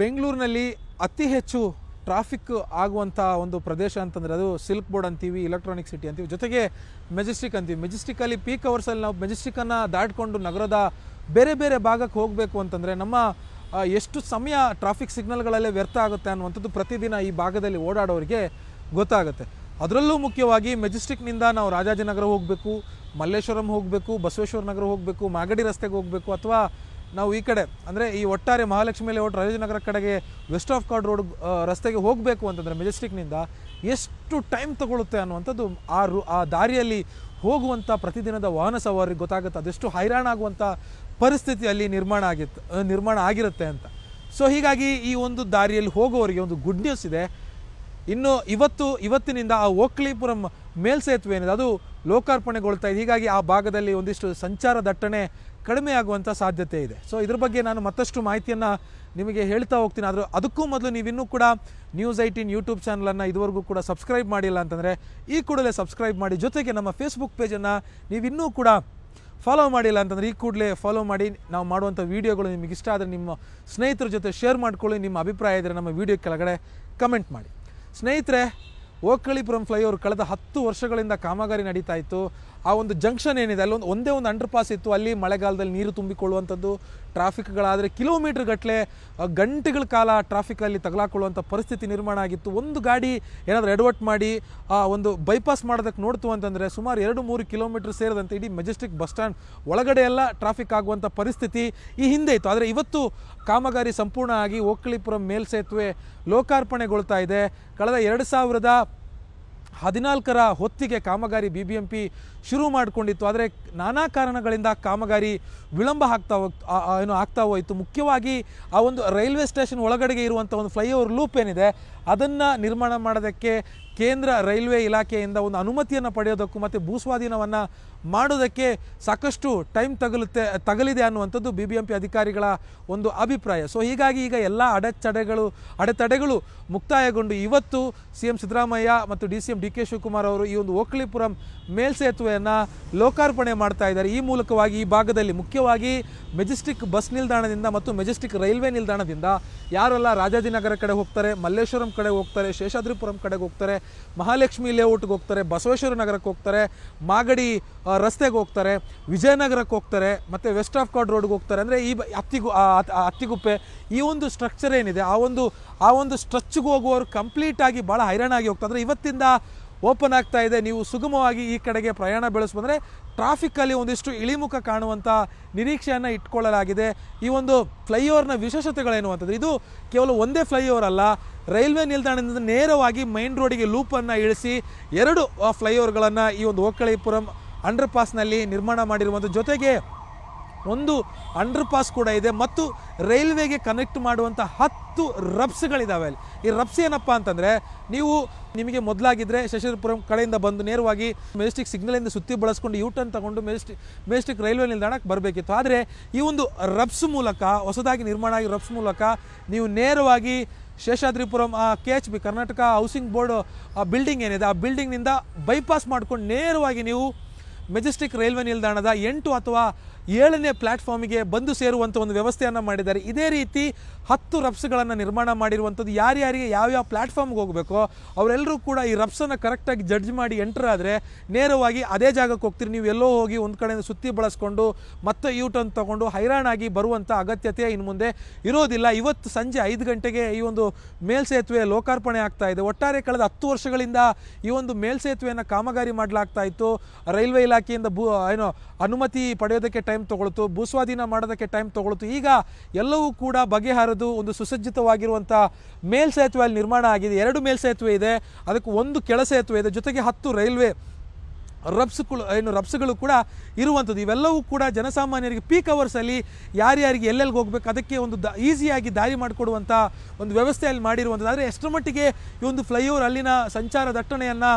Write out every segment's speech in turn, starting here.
ಬೆಂಗಳೂರಿನಲ್ಲಿ ಅತಿ ಹೆಚ್ಚು ಟ್ರಾಫಿಕ್ ಆಗುವಂಥ ಒಂದು ಪ್ರದೇಶ ಅಂತಂದರೆ ಅದು ಸಿಲ್ಕ್ ಬೋರ್ಡ್ ಅಂತೀವಿ ಎಲೆಕ್ಟ್ರಾನಿಕ್ ಸಿಟಿ ಅಂತೀವಿ ಜೊತೆಗೆ ಮೆಜೆಸ್ಟಿಕ್ ಅಂತೀವಿ ಮೆಜೆಸ್ಟಿಕಲ್ಲಿ ಪೀಕ್ ಅವರ್ಸಲ್ಲಿ ನಾವು ಮೆಜೆಸ್ಟಿಕನ್ನು ದಾಟಿಕೊಂಡು ನಗರದ ಬೇರೆ ಬೇರೆ ಭಾಗಕ್ಕೆ ಹೋಗಬೇಕು ಅಂತಂದರೆ ನಮ್ಮ ಎಷ್ಟು ಸಮಯ ಟ್ರಾಫಿಕ್ ಸಿಗ್ನಲ್ಗಳಲ್ಲೇ ವ್ಯರ್ಥ ಆಗುತ್ತೆ ಅನ್ನುವಂಥದ್ದು ಪ್ರತಿದಿನ ಈ ಭಾಗದಲ್ಲಿ ಓಡಾಡೋರಿಗೆ ಗೊತ್ತಾಗುತ್ತೆ ಅದರಲ್ಲೂ ಮುಖ್ಯವಾಗಿ ಮೆಜೆಸ್ಟಿಕ್ನಿಂದ ನಾವು ರಾಜಾಜಿನಗರ ಹೋಗಬೇಕು ಮಲ್ಲೇಶ್ವರಂ ಹೋಗಬೇಕು ಬಸವೇಶ್ವರ ನಗರ ಹೋಗಬೇಕು ಮಾಗಡಿ ರಸ್ತೆಗೆ ಹೋಗಬೇಕು ಅಥವಾ ನಾವು ಈ ಕಡೆ ಅಂದರೆ ಈ ಒಟ್ಟಾರೆ ಮಹಾಲಕ್ಷ್ಮಿ ಲೇಔಟ್ ರಾಜನಗರ ಕಡೆಗೆ ವೆಸ್ಟ್ ಆಫ್ ಕಾರ್ಡ್ ರೋಡ್ ರಸ್ತೆಗೆ ಹೋಗಬೇಕು ಅಂತಂದರೆ ಮೆಜೆಸ್ಟಿಕ್ನಿಂದ ಎಷ್ಟು ಟೈಮ್ ತಗೊಳ್ಳುತ್ತೆ ಅನ್ನುವಂಥದ್ದು ಆ ರು ಆ ದಾರಿಯಲ್ಲಿ ಹೋಗುವಂಥ ಪ್ರತಿದಿನದ ವಾಹನ ಸವಾರಿ ಗೊತ್ತಾಗುತ್ತೆ ಅದೆಷ್ಟು ಹೈರಾಣ ಆಗುವಂಥ ಪರಿಸ್ಥಿತಿ ಅಲ್ಲಿ ನಿರ್ಮಾಣ ಆಗಿತ್ತು ನಿರ್ಮಾಣ ಆಗಿರುತ್ತೆ ಅಂತ ಸೊ ಹೀಗಾಗಿ ಈ ಒಂದು ದಾರಿಯಲ್ಲಿ ಹೋಗುವವರಿಗೆ ಒಂದು ಗುಡ್ ನ್ಯೂಸ್ ಇದೆ ಇನ್ನು ಇವತ್ತು ಇವತ್ತಿನಿಂದ ಆ ಓಕ್ಲಿಪುರಂ ಮೇಲ್ಸೇತುವೆ ಏನಿದೆ ಅದು ಲೋಕಾರ್ಪಣೆಗೊಳ್ತಾ ಇದೆ ಹೀಗಾಗಿ ಆ ಭಾಗದಲ್ಲಿ ಒಂದಿಷ್ಟು ಸಂಚಾರ ದಟ್ಟಣೆ ಕಡಿಮೆ ಆಗುವಂಥ ಸಾಧ್ಯತೆ ಇದೆ ಸೊ ಇದ್ರ ಬಗ್ಗೆ ನಾನು ಮತ್ತಷ್ಟು ಮಾಹಿತಿಯನ್ನು ನಿಮಗೆ ಹೇಳ್ತಾ ಹೋಗ್ತೀನಿ ಆದರೂ ಅದಕ್ಕೂ ಮೊದಲು ನೀವಿನ್ನೂ ಕೂಡ ನ್ಯೂಸ್ ಐಟೀನ್ ಯೂಟ್ಯೂಬ್ ಚಾನಲನ್ನು ಇದುವರೆಗೂ ಕೂಡ ಸಬ್ಸ್ಕ್ರೈಬ್ ಮಾಡಿಲ್ಲ ಅಂತಂದರೆ ಈ ಕೂಡಲೇ ಸಬ್ಸ್ಕ್ರೈಬ್ ಮಾಡಿ ಜೊತೆಗೆ ನಮ್ಮ ಫೇಸ್ಬುಕ್ ಪೇಜನ್ನು ನೀವಿನ್ನೂ ಕೂಡ ಫಾಲೋ ಮಾಡಿಲ್ಲ ಅಂತಂದರೆ ಈ ಕೂಡಲೇ ಫಾಲೋ ಮಾಡಿ ನಾವು ಮಾಡುವಂಥ ವೀಡಿಯೋಗಳು ನಿಮಗೆ ಇಷ್ಟ ಆದರೆ ನಿಮ್ಮ ಸ್ನೇಹಿತರ ಜೊತೆ ಶೇರ್ ಮಾಡ್ಕೊಳ್ಳಿ ನಿಮ್ಮ ಅಭಿಪ್ರಾಯ ಇದ್ದರೆ ನಮ್ಮ ವೀಡಿಯೋ ಕೆಳಗಡೆ ಕಮೆಂಟ್ ಮಾಡಿ ಸ್ನೇಹಿತರೆ ಓಕಳಿಪುರಂ ಫ್ಲೈಓವರ್ ಕಳೆದ ಹತ್ತು ವರ್ಷಗಳಿಂದ ಕಾಮಗಾರಿ ನಡೀತಾ ಇತ್ತು ಆ ಒಂದು ಜಂಕ್ಷನ್ ಏನಿದೆ ಅಲ್ಲೊಂದು ಒಂದೇ ಒಂದು ಅಂಡರ್ ಪಾಸ್ ಇತ್ತು ಅಲ್ಲಿ ಮಳೆಗಾಲದಲ್ಲಿ ನೀರು ತುಂಬಿಕೊಳ್ಳುವಂಥದ್ದು ಟ್ರಾಫಿಕ್ಗಳಾದರೆ ಕಿಲೋಮೀಟ್ರ್ ಗಟ್ಟಲೆ ಗಂಟೆಗಳ ಕಾಲ ಟ್ರಾಫಿಕ್ಕಲ್ಲಿ ತಗಲಾಕೊಳ್ಳುವಂಥ ಪರಿಸ್ಥಿತಿ ನಿರ್ಮಾಣ ಆಗಿತ್ತು ಒಂದು ಗಾಡಿ ಏನಾದರೂ ಎಡವಟ್ ಮಾಡಿ ಆ ಒಂದು ಬೈಪಾಸ್ ಮಾಡೋದಕ್ಕೆ ನೋಡ್ತು ಅಂತಂದರೆ ಸುಮಾರು ಎರಡು ಮೂರು ಕಿಲೋಮೀಟ್ರ್ ಸೇರಿದಂತೆ ಇಡೀ ಮೆಜೆಸ್ಟಿಕ್ ಬಸ್ ಸ್ಟ್ಯಾಂಡ್ ಒಳಗಡೆ ಎಲ್ಲ ಟ್ರಾಫಿಕ್ ಆಗುವಂಥ ಪರಿಸ್ಥಿತಿ ಈ ಹಿಂದೆ ಇತ್ತು ಆದರೆ ಇವತ್ತು ಕಾಮಗಾರಿ ಸಂಪೂರ್ಣ ಆಗಿ ಓಕಳಿಪುರಂ ಮೇಲ್ಸೇತುವೆ ಲೋಕಾರ್ಪಣೆಗೊಳ್ತಾ ಇದೆ ಕಳೆದ ಎರಡು ಸಾವಿರದ ಹದಿನಾಲ್ಕರ ಹೊತ್ತಿಗೆ ಕಾಮಗಾರಿ ಬಿ ಬಿ ಎಂ ಪಿ ಶುರು ಮಾಡಿಕೊಂಡಿತ್ತು ಆದರೆ ನಾನಾ ಕಾರಣಗಳಿಂದ ಕಾಮಗಾರಿ ವಿಳಂಬ ಆಗ್ತಾ ಹೋಗ್ ಏನು ಆಗ್ತಾ ಹೋಯಿತು ಮುಖ್ಯವಾಗಿ ಆ ಒಂದು ರೈಲ್ವೆ ಸ್ಟೇಷನ್ ಒಳಗಡೆಗೆ ಇರುವಂಥ ಒಂದು ಫ್ಲೈಓವರ್ ಲೂಪ್ ಏನಿದೆ ಅದನ್ನು ನಿರ್ಮಾಣ ಮಾಡೋದಕ್ಕೆ ಕೇಂದ್ರ ರೈಲ್ವೆ ಇಲಾಖೆಯಿಂದ ಒಂದು ಅನುಮತಿಯನ್ನು ಪಡೆಯೋದಕ್ಕೂ ಮತ್ತು ಸ್ವಾಧೀನವನ್ನು ಮಾಡೋದಕ್ಕೆ ಸಾಕಷ್ಟು ಟೈಮ್ ತಗಲುತ್ತೆ ತಗಲಿದೆ ಅನ್ನುವಂಥದ್ದು ಬಿ ಬಿ ಎಂ ಪಿ ಅಧಿಕಾರಿಗಳ ಒಂದು ಅಭಿಪ್ರಾಯ ಸೊ ಹೀಗಾಗಿ ಈಗ ಎಲ್ಲ ಅಡೆತಡೆಗಳು ಅಡೆತಡೆಗಳು ಮುಕ್ತಾಯಗೊಂಡು ಇವತ್ತು ಸಿ ಎಂ ಸಿದ್ದರಾಮಯ್ಯ ಮತ್ತು D C M D K Shivakumar ಅವರು ಈ ಒಂದು ಓಕಳಿಪುರಂ ಮೇಲ್ಸೇತುವೆಯನ್ನು ಲೋಕಾರ್ಪಣೆ ಮಾಡ್ತಾ ಇದ್ದಾರೆ ಈ ಮೂಲಕವಾಗಿ ಈ ಭಾಗದಲ್ಲಿ ಮುಖ್ಯವಾಗಿ ಮೆಜೆಸ್ಟಿಕ್ ಬಸ್ ನಿಲ್ದಾಣದಿಂದ ಮತ್ತು ಮೆಜೆಸ್ಟಿಕ್ ರೈಲ್ವೆ ನಿಲ್ದಾಣದಿಂದ ಯಾರೆಲ್ಲ ರಾಜಾಜಿನಗರ ಕಡೆ ಹೋಗ್ತಾರೆ ಮಲ್ಲೇಶ್ವರಂ ಕಡೆ ಹೋಗ್ತಾರೆ ಶೇಷಾದ್ರಿಪುರಂ ಕಡೆಗೆ ಹೋಗ್ತಾರೆ ಮಹಾಲಕ್ಷ್ಮಿ ಲೇಔಟ್ಗೆ ಹೋಗ್ತಾರೆ ಬಸವೇಶ್ವರ ನಗರಕ್ಕೆ ಹೋಗ್ತಾರೆ ಮಾಗಡಿ ರಸ್ತೆಗೆ ಹೋಗ್ತಾರೆ ವಿಜಯನಗರಕ್ಕೆ ಹೋಗ್ತಾರೆ ಮತ್ತು ವೆಸ್ಟ್ ಆಫ್ ಕಾಡ್ ರೋಡ್ಗೆ ಹೋಗ್ತಾರೆ ಅಂದರೆ ಈ ಅತ್ತಿಗು ಅತ್ತಿಗುಪ್ಪೆ ಈ ಒಂದು ಸ್ಟ್ರಕ್ಚರ್ ಏನಿದೆ ಆ ಒಂದು ಆ ಒಂದು ಸ್ಟ್ರಚ್ಗೆ ಹೋಗುವವರು ಕಂಪ್ಲೀಟಾಗಿ ಭಾಳ ಹೈರಾಣಾಗಿ ಹೋಗ್ತಾರೆ ಅಂದರೆ ಇವತ್ತಿಂದ ಓಪನ್ ಆಗ್ತಾ ಇದೆ ನೀವು ಸುಗಮವಾಗಿ ಈ ಕಡೆಗೆ ಪ್ರಯಾಣ ಬೆಳೆಸ್ಬಂದರೆ ಟ್ರಾಫಿಕ್ಕಲ್ಲಿ ಒಂದಿಷ್ಟು ಇಳಿಮುಖ ಕಾಣುವಂಥ ನಿರೀಕ್ಷೆಯನ್ನು ಇಟ್ಕೊಳ್ಳಲಾಗಿದೆ ಈ ಒಂದು ಫ್ಲೈಓವರ್ನ ವಿಶೇಷತೆಗಳೇನು ಅಂತಂದರೆ ಇದು ಕೇವಲ ಒಂದೇ ಫ್ಲೈಓವರ್ ಅಲ್ಲ ರೈಲ್ವೆ ನಿಲ್ದಾಣದಿಂದ ನೇರವಾಗಿ ಮೈನ್ ರೋಡಿಗೆ ಲೂಪನ್ನು ಇಳಿಸಿ ಎರಡು ಫ್ಲೈಓವರ್ಗಳನ್ನು ಈ ಒಂದು ಓಕಳಿಪುರಂ ಅಂಡರ್ ಪಾಸ್ನಲ್ಲಿ ನಿರ್ಮಾಣ ಮಾಡಿರುವಂಥ ಜೊತೆಗೆ ಒಂದು ಅಂಡರ್ ಪಾಸ್ ಕೂಡ ಇದೆ ಮತ್ತು ರೈಲ್ವೆಗೆ ಕನೆಕ್ಟ್ ಮಾಡುವಂಥ ಹತ್ತು ರಬ್ಸ್ಗಳಿದ್ದಾವೆ ಅಲ್ಲಿ ಈ ರಬ್ಸ್ ಏನಪ್ಪ ಅಂತಂದರೆ ನೀವು ನಿಮಗೆ ಮೊದಲಾಗಿದ್ದರೆ ಶೇಷಾದ್ರಿಪುರಂ ಕಡೆಯಿಂದ ಬಂದು ನೇರವಾಗಿ ಮೆಜೆಸ್ಟಿಕ್ ಸಿಗ್ನಲಿಂದ ಸುತ್ತಿ ಬಳಸ್ಕೊಂಡು ಯೂ ಟರ್ನ್ ತಗೊಂಡು ಮೆಜೆಸ್ಟಿಕ್ ಮೆಜೆಸ್ಟಿಕ್ ರೈಲ್ವೆ ನಿಲ್ದಾಣಕ್ಕೆ ಬರಬೇಕಿತ್ತು ಆದರೆ ಈ ಒಂದು ರಬ್ಸ್ ಮೂಲಕ ಹೊಸದಾಗಿ ನಿರ್ಮಾಣ ಆಗಿ ರಬ್ಸ್ ಮೂಲಕ ನೀವು ನೇರವಾಗಿ ಶೇಷಾದ್ರಿಪುರಂ ಆ K H B Karnataka housing board ಆ ಬಿಲ್ಡಿಂಗ್ ಏನಿದೆ ಆ ಬಿಲ್ಡಿಂಗ್ನಿಂದ ಬೈಪಾಸ್ ಮಾಡ್ಕೊಂಡು ನೇರವಾಗಿ ನೀವು ಮೆಜೆಸ್ಟಿಕ್ ರೈಲ್ವೆ ನಿಲ್ದಾಣದ ಎಂಟು ಅಥವಾ ಏಳನೇ ಪ್ಲ್ಯಾಟ್ಫಾರ್ಮಿಗೆ ಬಂದು ಸೇರುವಂಥ ಒಂದು ವ್ಯವಸ್ಥೆಯನ್ನು ಮಾಡಿದ್ದಾರೆ ಇದೇ ರೀತಿ ಹತ್ತು ರಫ್ಸ್ಗಳನ್ನು ನಿರ್ಮಾಣ ಮಾಡಿರುವಂಥದ್ದು ಯಾರ್ಯಾರಿಗೆ ಯಾವ್ಯಾವ ಪ್ಲ್ಯಾಟ್ಫಾರ್ಮ್ಗೆ ಹೋಗಬೇಕೋ ಅವರೆಲ್ಲರೂ ಕೂಡ ಈ ರಫ್ಸನ್ನು ಕರೆಕ್ಟಾಗಿ ಜಡ್ಜ್ ಮಾಡಿ ಎಂಟ್ರ್ ಆದರೆ ನೇರವಾಗಿ ಅದೇ ಜಾಗಕ್ಕೆ ಹೋಗ್ತೀರಿ ನೀವು ಎಲ್ಲೋ ಹೋಗಿ ಒಂದು ಕಡೆಯಿಂದ ಸುತ್ತಿ ಬಳಸ್ಕೊಂಡು ಮತ್ತೆ ಯೂ ಟರ್ನ್ ತೊಗೊಂಡು ಹೈರಾಣಾಗಿ ಬರುವಂಥ ಅಗತ್ಯತೆ ಇನ್ನು ಮುಂದೆ ಇರೋದಿಲ್ಲ ಇವತ್ತು ಸಂಜೆ ಐದು ಗಂಟೆಗೆ ಈ ಒಂದು ಮೇಲ್ಸೇತುವೆ ಲೋಕಾರ್ಪಣೆ ಆಗ್ತಾ ಇದೆ ಒಟ್ಟಾರೆ ಕಳೆದ ಹತ್ತು ವರ್ಷಗಳಿಂದ ಈ ಒಂದು ಮೇಲ್ಸೇತುವೆಯನ್ನು ಕಾಮಗಾರಿ ಮಾಡಲಾಗ್ತಾ ಇತ್ತು ರೈಲ್ವೆ ಇಲಾಖೆಯಿಂದ ಭೂ ಏನೋ ಅನುಮತಿ ಪಡೆಯೋದಕ್ಕೆ ಟೈಮ್ ತೊಗೊಳ್ತು ಭೂಸ್ವಾಧೀನ ಮಾಡೋದಕ್ಕೆ ಟೈಮ್ ತಗೊಳ್ತು ಈಗ ಎಲ್ಲವೂ ಕೂಡ ಬಗೆಹರಿದು ಒಂದು ಸುಸಜ್ಜಿತವಾಗಿರುವಂಥ ಮೇಲ್ಸೇತುವೆ ಅಲ್ಲಿ ನಿರ್ಮಾಣ ಆಗಿದೆ ಎರಡು ಮೇಲ್ಸೇತುವೆ ಇದೆ ಅದಕ್ಕೆ ಒಂದು ಕೆಳ ಸೇತುವೆ ಇದೆ ಜೊತೆಗೆ ಹತ್ತು ರೈಲ್ವೆ ರಬ್ಸ್ಗಳು ಏನು ರಬ್ಸ್ಗಳು ಕೂಡ ಇರುವಂಥದ್ದು ಇವೆಲ್ಲವೂ ಕೂಡ ಜನಸಾಮಾನ್ಯರಿಗೆ ಪೀಕ್ ಅವರ್ಸಲ್ಲಿ ಯಾರ್ಯಾರಿಗೆ ಎಲ್ಲೆಲ್ಲಿಗೆ ಹೋಗ್ಬೇಕು ಅದಕ್ಕೆ ಒಂದು ದ ಈಸಿಯಾಗಿ ದಾರಿ ಮಾಡಿಕೊಡುವಂಥ ಒಂದು ವ್ಯವಸ್ಥೆಯಲ್ಲಿ ಮಾಡಿರುವಂಥದ್ದು ಆದರೆ ಎಷ್ಟರ ಮಟ್ಟಿಗೆ ಈ ಒಂದು ಫ್ಲೈಓವರ್ ಅಲ್ಲಿನ ಸಂಚಾರ ದಟ್ಟಣೆಯನ್ನು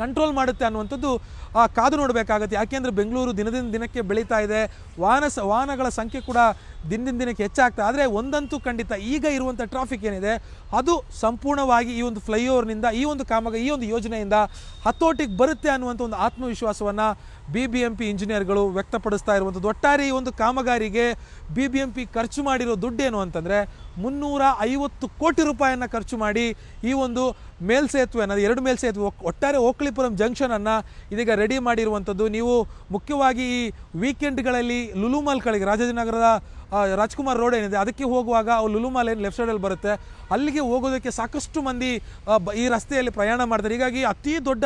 ಕಂಟ್ರೋಲ್ ಮಾಡುತ್ತೆ ಅನ್ನುವಂಥದ್ದು ಆ ಕಾದು ನೋಡಬೇಕಾಗುತ್ತೆ ಯಾಕೆಂದರೆ ಬೆಂಗಳೂರು ದಿನದಿಂದ ದಿನಕ್ಕೆ ಬೆಳೀತಾ ಇದೆ ವಾಹನ ವಾಹನಗಳ ಸಂಖ್ಯೆ ಕೂಡ ದಿನದಿಂದ ದಿನಕ್ಕೆ ಹೆಚ್ಚಾಗ್ತಾ ಆದರೆ ಒಂದಂತೂ ಖಂಡಿತ ಈಗ ಇರುವಂಥ ಟ್ರಾಫಿಕ್ ಏನಿದೆ ಅದು ಸಂಪೂರ್ಣವಾಗಿ ಈ ಒಂದು ಫ್ಲೈಓವರ್ನಿಂದ ಈ ಒಂದು ಕಾಮಗ ಈ ಒಂದು ಯೋಜನೆಯಿಂದ ಹತೋಟಿಗೆ ಬರುತ್ತೆ ಅನ್ನುವಂಥ ಒಂದು ಆತ್ಮವಿಶ್ವಾಸವನ್ನು ಬಿ ಬಿ ಎಂ ಪಿ ಇಂಜಿನಿಯರ್ಗಳು ವ್ಯಕ್ತಪಡಿಸ್ತಾ ಇರುವಂಥದ್ದು ಒಟ್ಟಾರೆ ಈ ಒಂದು ಕಾಮಗಾರಿಗೆ ಬಿ ಬಿ ಎಂ ಪಿ ಖರ್ಚು ಮಾಡಿರೋ ದುಡ್ಡೇನು ಅಂತಂದರೆ ಮುನ್ನೂರ ಐವತ್ತು ಕೋಟಿ ರೂಪಾಯಿಯನ್ನು ಖರ್ಚು ಮಾಡಿ ಈ ಒಂದು ಮೇಲ್ಸೇತುವೆ ಅನ್ನೋದು ಎರಡು ಮೇಲ್ಸೇತುವೆ ಒಟ್ಟಾರೆ ಓಕ್ಳಿಪುರಂ ಜಂಕ್ಷನನ್ನು ಇದೀಗ ರೆಡಿ ಮಾಡಿರುವಂಥದ್ದು ನೀವು ಮುಖ್ಯವಾಗಿ ಈ ವೀಕೆಂಡ್ಗಳಲ್ಲಿ ಕಳಿಗೆ ರಾಜಾಜಿನಗರದ ರಾಜ್ಕುಮಾರ್ ರೋಡ್ ಏನಿದೆ ಅದಕ್ಕೆ ಹೋಗುವಾಗ ಅವ್ರು ಲುಲುಮಾಲ್ ಏನು ಲೆಫ್ಟ್ ಸೈಡಲ್ಲಿ ಬರುತ್ತೆ ಅಲ್ಲಿಗೆ ಹೋಗೋದಕ್ಕೆ ಸಾಕಷ್ಟು ಮಂದಿ ಈ ರಸ್ತೆಯಲ್ಲಿ ಪ್ರಯಾಣ ಮಾಡ್ತಾರೆ ಹೀಗಾಗಿ ಅತಿ ದೊಡ್ಡ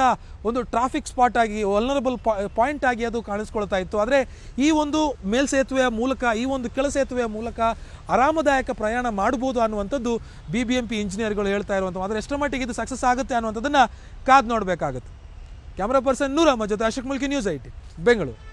ಒಂದು ಟ್ರಾಫಿಕ್ ಸ್ಪಾಟ್ ಆಗಿ ವಲ್ನರಬಲ್ ಪಾಯಿಂಟ್ ಆಗಿ ಅದು ಕಾಣಿಸ್ಕೊಳ್ತಾ ಇತ್ತು ಆದರೆ ಈ ಒಂದು ಮೇಲ್ಸೇತುವೆಯ ಮೂಲಕ ಈ ಒಂದು ಕೆಳಸೇತುವೆಯ ಮೂಲಕ ಆರಾಮದಾಯಕ ಪ್ರಯಾಣ ಮಾಡ್ಬೋದು ಅನ್ನುವಂಥದ್ದು ಬಿ ಬಿ ಎಂ ಪಿ ಇಂಜಿನಿಯರ್ಗಳು ಹೇಳ್ತಾ ಇರುವಂಥ ಆದರೆ ಎಷ್ಟರ ಮಟ್ಟಿಗೆ ಇದು ಸಕ್ಸಸ್ ಆಗುತ್ತೆ ಅನ್ನುವಂಥದ್ದನ್ನು ಕಾದು ನೋಡಬೇಕಾಗುತ್ತೆ ಕ್ಯಾಮ್ರಾ ಪರ್ಸನ್ ನೂರಮ್ಮ ಜೊತೆ ಅಶೋಕ್ ಮುಲ್ಕಿ ನ್ಯೂಸ್ ಐಟಿ ಬೆಂಗಳೂರು